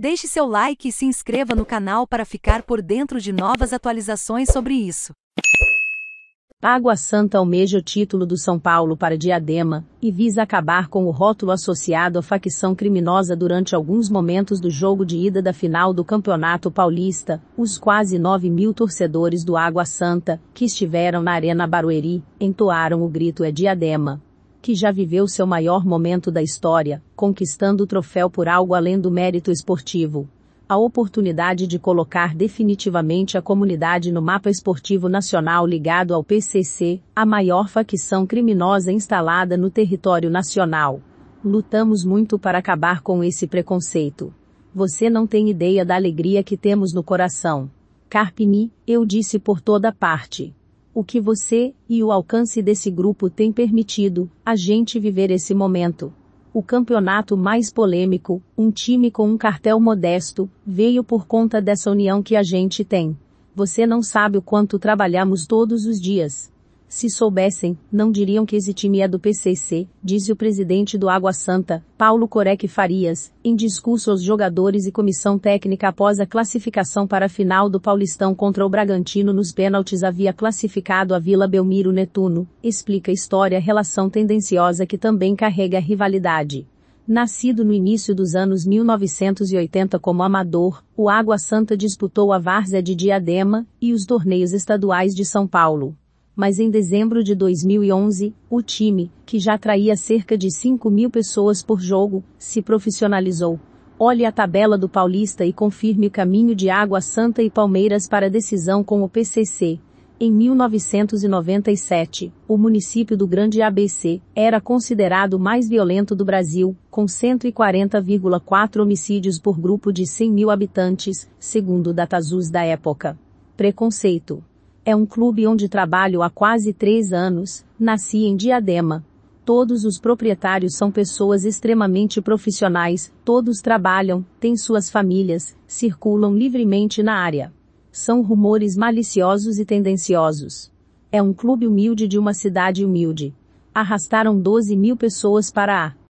Deixe seu like e se inscreva no canal para ficar por dentro de novas atualizações sobre isso. Água Santa almeja o título do São Paulo para Diadema e visa acabar com o rótulo associado à facção criminosa durante alguns momentos do jogo de ida da final do Campeonato Paulista. Os quase 9 mil torcedores do Água Santa, que estiveram na Arena Barueri, entoaram o grito É Diadema que já viveu seu maior momento da história, conquistando o troféu por algo além do mérito esportivo. A oportunidade de colocar definitivamente a comunidade no mapa esportivo nacional ligado ao PCC, a maior facção criminosa instalada no território nacional. Lutamos muito para acabar com esse preconceito. Você não tem ideia da alegria que temos no coração. Carpini, eu disse por toda parte o que você e o alcance desse grupo tem permitido a gente viver esse momento. O campeonato mais polêmico, um time com um cartel modesto, veio por conta dessa união que a gente tem. Você não sabe o quanto trabalhamos todos os dias. Se soubessem, não diriam que exitimia é do PCC, disse o presidente do Água Santa, Paulo Corec Farias, em discurso aos jogadores e comissão técnica após a classificação para a final do Paulistão contra o Bragantino nos pênaltis havia classificado a Vila Belmiro Netuno, explica a história a relação tendenciosa que também carrega a rivalidade. Nascido no início dos anos 1980 como amador, o Água Santa disputou a várzea de Diadema e os torneios estaduais de São Paulo mas em dezembro de 2011, o time, que já atraía cerca de 5 mil pessoas por jogo, se profissionalizou. Olhe a tabela do Paulista e confirme o caminho de Água Santa e Palmeiras para a decisão com o PCC. Em 1997, o município do Grande ABC era considerado o mais violento do Brasil, com 140,4 homicídios por grupo de 100 mil habitantes, segundo o Datazus da época. Preconceito é um clube onde trabalho há quase três anos, nasci em Diadema. Todos os proprietários são pessoas extremamente profissionais, todos trabalham, têm suas famílias, circulam livremente na área. São rumores maliciosos e tendenciosos. É um clube humilde de uma cidade humilde. Arrastaram 12 mil pessoas para a